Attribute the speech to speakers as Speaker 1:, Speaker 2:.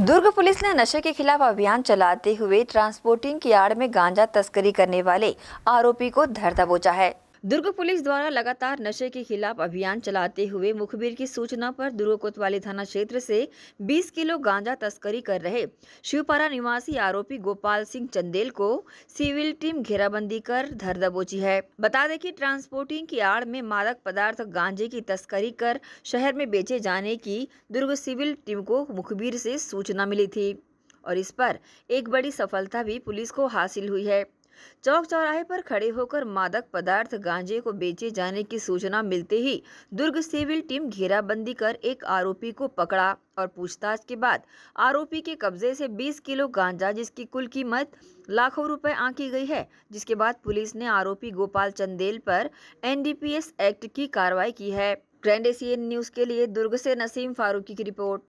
Speaker 1: दुर्ग police ने नशे के खिलाफ अभियान चलाते हुए ट्रांसपोर्टिंग की आड़ में गांजा तस्करी करने वाले आरोपी को धर दबोचा है दुर्ग पुलिस द्वारा लगातार नशे के खिलाफ अभियान चलाते हुए मुखबिर की सूचना पर दुर्ग कोतवाली थाना क्षेत्र से 20 किलो गांजा तस्करी कर रहे शिवपारा निवासी आरोपी गोपाल सिंह चंदेल को सिविल टीम घेराबंदी कर धर दबोची है बता दें कि ट्रांसपोर्टिंग की आड़ में मादक पदार्थ गांजे की तस्करी कर शहर में बेचे जाने की दुर्ग सिविल टीम को मुखबिर से सूचना मिली थी और इस पर एक बड़ी सफलता भी पुलिस को हासिल हुई है चौक चौराहे पर खड़े होकर मादक पदार्थ गांजे को बेचे जाने की सूचना मिलते ही दुर्ग सिविल टीम घेराबंदी कर एक आरोपी को पकड़ा और पूछताछ के बाद आरोपी के कब्जे से 20 किलो गांजा जिसकी कुल कीमत लाखों रुपए आंकी गई है जिसके बाद पुलिस ने आरोपी गोपाल चंदेल पर एनडीपीएस एक्ट की कार्रवाई की है ग्रैंड एशियन न्यूज के लिए दुर्ग से नसीम फारूकी की रिपोर्ट